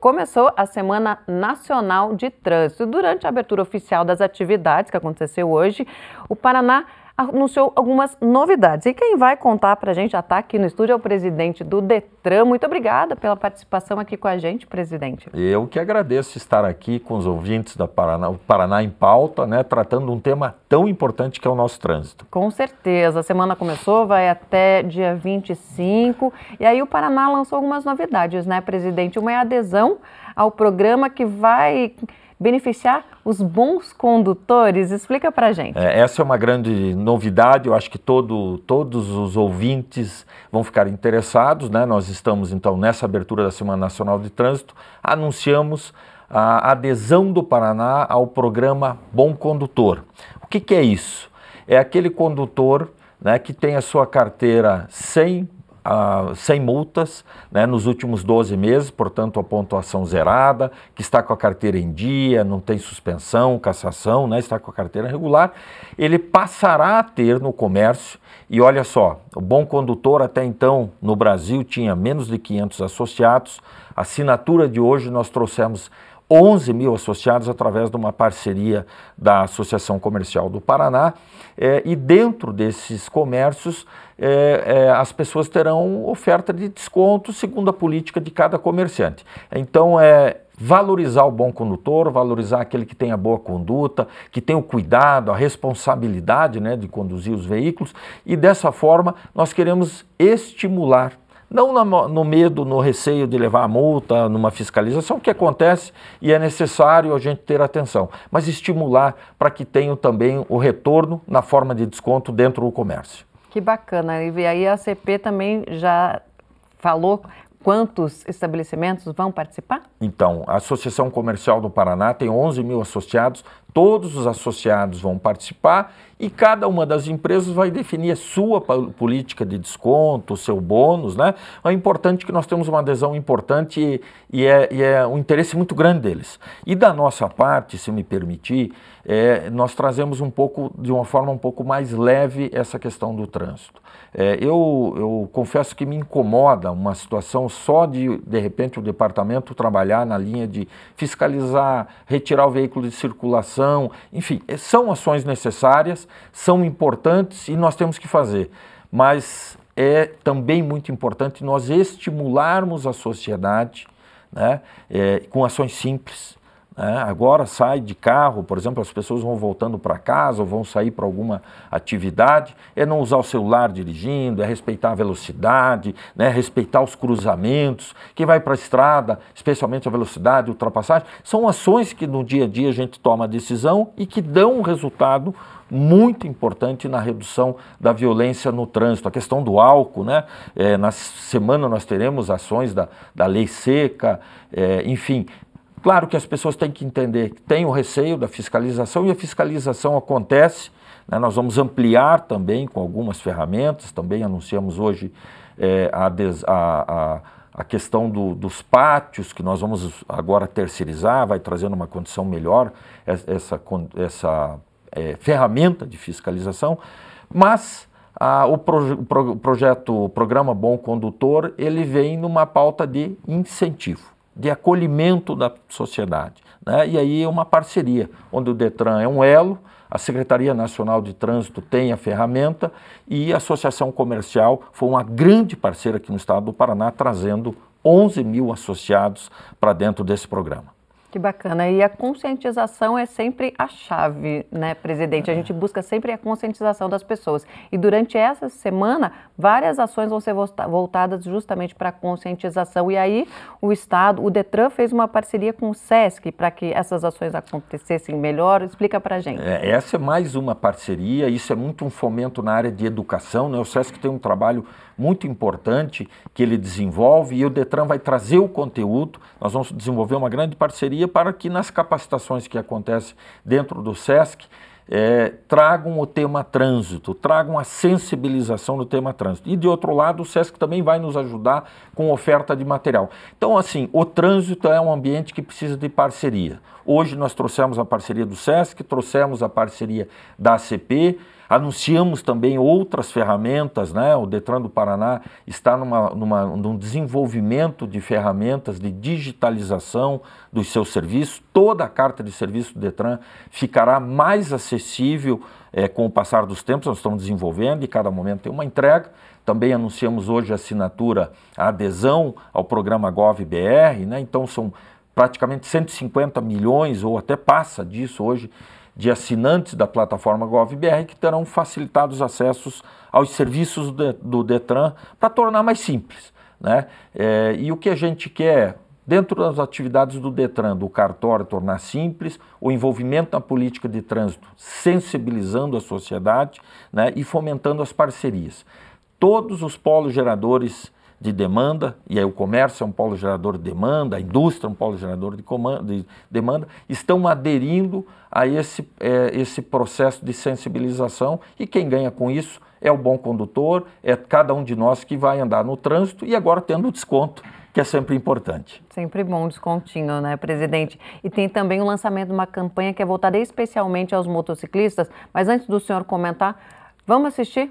começou a Semana Nacional de Trânsito. Durante a abertura oficial das atividades, que aconteceu hoje, o Paraná anunciou algumas novidades. E quem vai contar para a gente, já está aqui no estúdio, é o presidente do Detran. Muito obrigada pela participação aqui com a gente, presidente. Eu que agradeço estar aqui com os ouvintes da Paraná, Paraná em Pauta, né, tratando um tema tão importante que é o nosso trânsito. Com certeza. A semana começou, vai até dia 25. E aí o Paraná lançou algumas novidades, né, presidente? Uma é a adesão ao programa que vai beneficiar os bons condutores? Explica para gente. É, essa é uma grande novidade. Eu acho que todo, todos os ouvintes vão ficar interessados. Né? Nós estamos então nessa abertura da Semana Nacional de Trânsito, anunciamos a adesão do Paraná ao programa Bom Condutor. O que, que é isso? É aquele condutor né, que tem a sua carteira 100 sem multas né, nos últimos 12 meses, portanto, a pontuação zerada, que está com a carteira em dia, não tem suspensão, cassação, né, está com a carteira regular, ele passará a ter no comércio. E olha só, o bom condutor até então no Brasil tinha menos de 500 associados, a assinatura de hoje nós trouxemos 11 mil associados através de uma parceria da Associação Comercial do Paraná. É, e dentro desses comércios, é, é, as pessoas terão oferta de desconto segundo a política de cada comerciante. Então, é, valorizar o bom condutor, valorizar aquele que tem a boa conduta, que tem o cuidado, a responsabilidade né, de conduzir os veículos, e dessa forma nós queremos estimular não no medo, no receio de levar a multa, numa fiscalização, que acontece e é necessário a gente ter atenção, mas estimular para que tenham também o retorno na forma de desconto dentro do comércio. Que bacana, e aí a CP também já falou quantos estabelecimentos vão participar? Então, a Associação Comercial do Paraná tem 11 mil associados, Todos os associados vão participar e cada uma das empresas vai definir a sua política de desconto, o seu bônus, né? É importante que nós temos uma adesão importante e, e, é, e é, um interesse muito grande deles. E da nossa parte, se me permitir, é, nós trazemos um pouco, de uma forma um pouco mais leve, essa questão do trânsito. É, eu, eu confesso que me incomoda uma situação só de, de repente, o departamento trabalhar na linha de fiscalizar, retirar o veículo de circulação educação, enfim, eh, são ações necessárias, são importantes e nós temos que fazer. Mas é também muito importante nós estimularmos a sociedade né, é, com ações simples, né? Agora sai de carro, por exemplo, as pessoas vão voltando para casa ou vão sair para alguma atividade, é não usar o celular dirigindo, é respeitar a velocidade, né? respeitar os cruzamentos, quem vai para a estrada, especialmente a velocidade, ultrapassagem, são ações que no dia a dia a gente toma a decisão e que dão um resultado muito importante na redução da violência no trânsito. A questão do álcool, né? É, na semana nós teremos ações da, da lei seca, é, enfim, Claro que as pessoas têm que entender que tem o receio da fiscalização e a fiscalização acontece. Né? Nós vamos ampliar também com algumas ferramentas, também anunciamos hoje é, a, des, a, a, a, questão do, dos pátios, que nós vamos agora terceirizar, vai trazendo uma condição melhor essa, essa é, ferramenta de fiscalização, mas o, projeto, o programa Bom Condutor, ele vem numa pauta de incentivo de acolhimento da sociedade. Né? E aí é uma parceria, onde o Detran é um elo, a Secretaria Nacional de Trânsito tem a ferramenta e a Associação Comercial foi uma grande parceira aqui no estado do Paraná, trazendo 11 mil associados para dentro desse programa. Que bacana. E a conscientização é sempre a chave, né, presidente? A gente é. busca sempre a conscientização das pessoas. E durante essa semana, várias ações vão ser voltadas justamente para a conscientização. E aí, o Estado, o Detran fez uma parceria com o SESC para que essas ações acontecessem melhor. Explica para a gente. É, essa é mais uma parceria. Isso é muito um fomento na área de educação. Né? O SESC tem um trabalho muito importante que ele desenvolve e o Detran vai trazer o conteúdo. Nós vamos desenvolver uma grande parceria parceria para que nas capacitações que acontecem dentro do SESC é, tragam o tema trânsito, tragam a sensibilização no tema trânsito. E de outro lado, o SESC também vai nos ajudar com oferta de material. Então, assim, o trânsito é um ambiente que precisa de parceria. Hoje nós trouxemos a parceria do SESC, trouxemos a parceria da ACP, anunciamos também outras ferramentas, né? O Detran do Paraná está numa, numa, num desenvolvimento de ferramentas de digitalização dos seus serviços. Toda a carta de serviço do Detran ficará mais acessível é, com o passar dos tempos. Nós estamos desenvolvendo e cada momento tem uma entrega. Também anunciamos hoje a assinatura, a adesão ao programa GovBR, né? Então são praticamente 150 milhões ou até passa disso hoje de assinantes da plataforma GovBR que terão facilitado os acessos aos serviços do Detran para tornar mais simples. Né? É, e o que a gente quer dentro das atividades do Detran, do cartório tornar simples, o envolvimento na política de trânsito, sensibilizando a sociedade né, e fomentando as parcerias. Todos os polos geradores de demanda, e aí o comércio é um polo gerador de demanda, a indústria é um polo gerador de, comanda, de demanda, estão aderindo a esse, é, esse processo de sensibilização e quem ganha com isso é o bom condutor, é cada um de nós que vai andar no trânsito e agora tendo desconto que é sempre importante. Sempre bom descontinho, né, presidente? E tem também o lançamento de uma campanha que é voltada especialmente aos motociclistas. Mas antes do senhor comentar, vamos assistir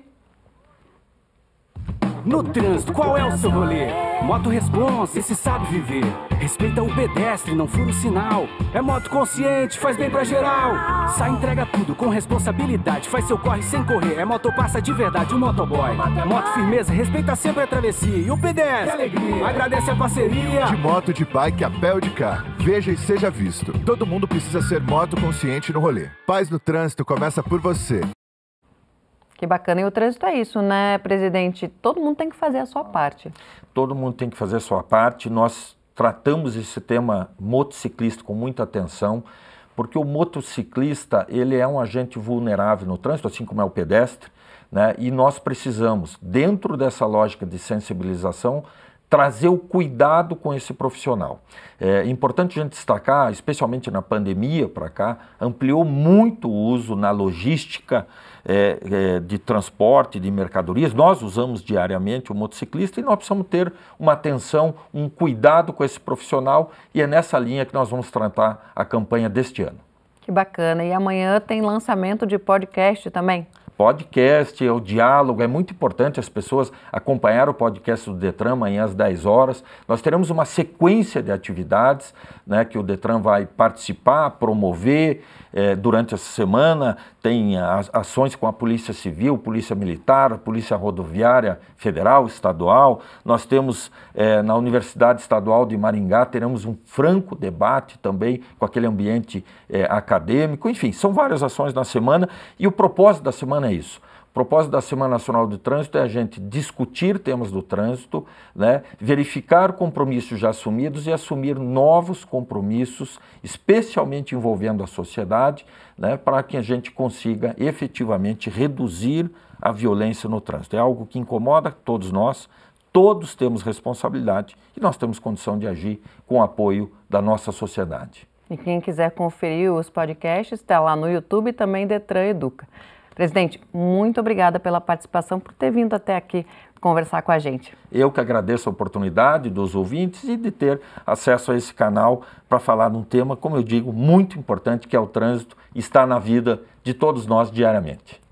no trânsito, qual é o seu rolê? Moto responsa, esse sabe viver. Respeita o pedestre, não fura o sinal. É moto consciente, faz bem pra geral. Sai, entrega tudo com responsabilidade. Faz seu corre sem correr. É moto passa de verdade, o motoboy. Moto firmeza, respeita sempre a travessia. E o pedestre, alegria. agradece a parceria. De moto, de bike, a pé ou de carro. Veja e seja visto. Todo mundo precisa ser moto consciente no rolê. Paz no trânsito começa por você. Que bacana. E o trânsito é isso, né, presidente? Todo mundo tem que fazer a sua parte. Todo mundo tem que fazer a sua parte. Nós tratamos esse tema motociclista com muita atenção, porque o motociclista, ele é um agente vulnerável no trânsito, assim como é o pedestre, né? E nós precisamos, dentro dessa lógica de sensibilização, trazer o cuidado com esse profissional. É importante a gente destacar, especialmente na pandemia para cá, ampliou muito o uso na logística é, é, de transporte de mercadorias. Nós usamos diariamente o motociclista e nós precisamos ter uma atenção, um cuidado com esse profissional e é nessa linha que nós vamos tratar a campanha deste ano. Que bacana. E amanhã tem lançamento de podcast também? podcast, é o diálogo, é muito importante as pessoas acompanhar o podcast do Detran amanhã às 10 horas. Nós teremos uma sequência de atividades né, que o Detran vai participar, promover é, durante essa semana. Tem ações com a Polícia Civil, Polícia Militar, Polícia Rodoviária Federal, Estadual. Nós temos é, na Universidade Estadual de Maringá, teremos um franco debate também com aquele ambiente é, acadêmico. Enfim, são várias ações na semana e o propósito da semana semana é isso. O propósito da Semana Nacional do Trânsito é a gente discutir temas do trânsito, né, verificar compromissos já assumidos e assumir novos compromissos, especialmente envolvendo a sociedade, né, para que a gente consiga efetivamente reduzir a violência no trânsito. É algo que incomoda todos nós, todos temos responsabilidade e nós temos condição de agir com o apoio da nossa sociedade. E quem quiser conferir os podcasts, está lá no YouTube também Detran Educa. Presidente, muito obrigada pela participação, por ter vindo até aqui conversar com a gente. Eu que agradeço a oportunidade dos ouvintes e de ter acesso a esse canal para falar num tema, como eu digo, muito importante, que é o trânsito, está na vida de todos nós diariamente.